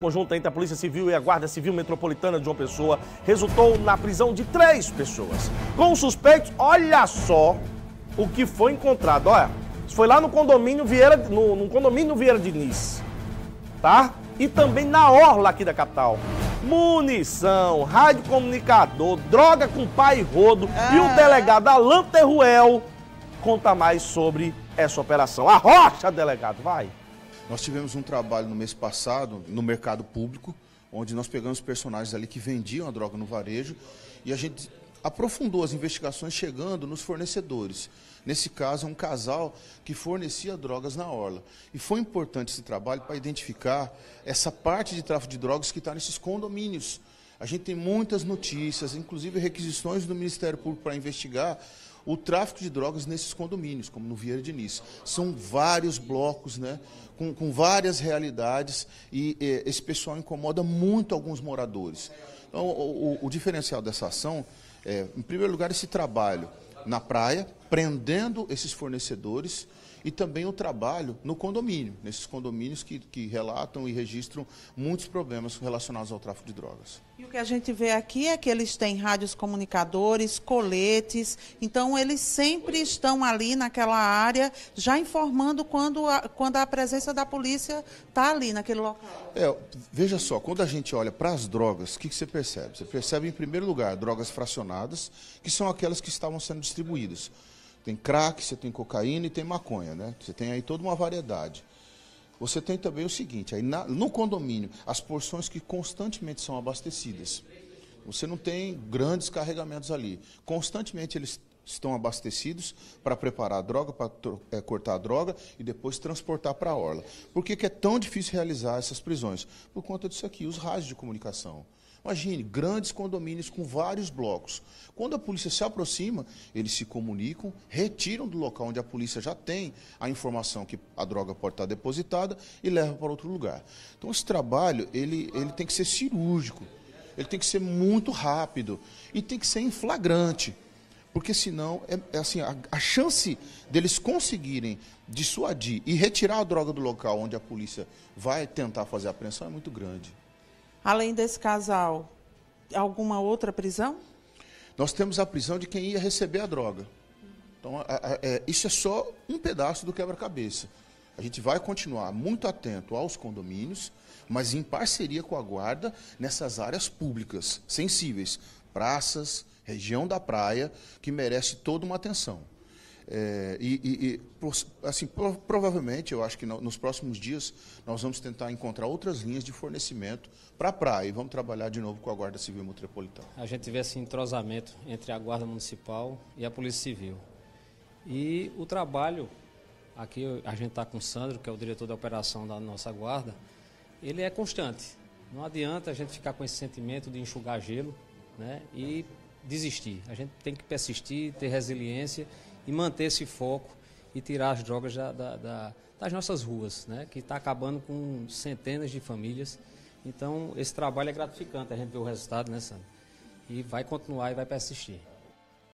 Conjunto entre a Polícia Civil e a Guarda Civil Metropolitana de João Pessoa resultou na prisão de três pessoas. Com suspeitos, olha só o que foi encontrado. Olha, isso foi lá no condomínio Vieira, no, no condomínio Vieira de Nis, tá? E também na orla aqui da capital. Munição, rádio comunicador, droga com pai rodo ah. e o ah. delegado Alan Terruel conta mais sobre essa operação. A rocha, delegado, vai! Nós tivemos um trabalho no mês passado, no mercado público, onde nós pegamos personagens ali que vendiam a droga no varejo e a gente aprofundou as investigações chegando nos fornecedores. Nesse caso, é um casal que fornecia drogas na orla. E foi importante esse trabalho para identificar essa parte de tráfico de drogas que está nesses condomínios. A gente tem muitas notícias, inclusive requisições do Ministério Público para investigar o tráfico de drogas nesses condomínios, como no Vieira de Início. São vários blocos, né, com, com várias realidades, e eh, esse pessoal incomoda muito alguns moradores. Então, o, o, o diferencial dessa ação é, em primeiro lugar, esse trabalho na praia, prendendo esses fornecedores e também o trabalho no condomínio, nesses condomínios que, que relatam e registram muitos problemas relacionados ao tráfico de drogas. E o que a gente vê aqui é que eles têm rádios comunicadores, coletes, então eles sempre estão ali naquela área, já informando quando a, quando a presença da polícia está ali naquele local. É, veja só, quando a gente olha para as drogas, o que, que você percebe? Você percebe, em primeiro lugar, drogas fracionadas, que são aquelas que estavam sendo distribuídas tem crack, você tem cocaína e tem maconha, né? Você tem aí toda uma variedade. Você tem também o seguinte, aí na, no condomínio, as porções que constantemente são abastecidas. Você não tem grandes carregamentos ali. Constantemente eles estão abastecidos para preparar a droga, para é, cortar a droga e depois transportar para a orla. Por que, que é tão difícil realizar essas prisões? Por conta disso aqui, os rádios de comunicação. Imagine, grandes condomínios com vários blocos. Quando a polícia se aproxima, eles se comunicam, retiram do local onde a polícia já tem a informação que a droga pode estar depositada e levam para outro lugar. Então esse trabalho, ele, ele tem que ser cirúrgico, ele tem que ser muito rápido e tem que ser em flagrante porque senão é, é assim a, a, chance deles conseguirem dissuadir e retirar a droga do local onde a polícia vai tentar fazer a apreensão é muito grande. Além desse casal, alguma outra prisão? Nós temos a prisão de quem ia receber a droga. Então, a, a, é, isso é só um pedaço do quebra-cabeça. A gente vai continuar muito atento aos condomínios, mas em parceria com a guarda nessas áreas públicas sensíveis, praças, região da praia, que merece toda uma atenção. É, e, e, e, assim, provavelmente, eu acho que nos próximos dias nós vamos tentar encontrar outras linhas de fornecimento para a praia e vamos trabalhar de novo com a Guarda Civil Metropolitana. A gente vê esse assim, entrosamento entre a Guarda Municipal e a Polícia Civil. E o trabalho, aqui a gente está com o Sandro, que é o diretor da operação da nossa Guarda, ele é constante. Não adianta a gente ficar com esse sentimento de enxugar gelo né? e desistir. A gente tem que persistir, ter resiliência e manter esse foco e tirar as drogas da, da, da, das nossas ruas, né? que está acabando com centenas de famílias. Então, esse trabalho é gratificante, a gente vê o resultado, né, Sandra? E vai continuar e vai persistir.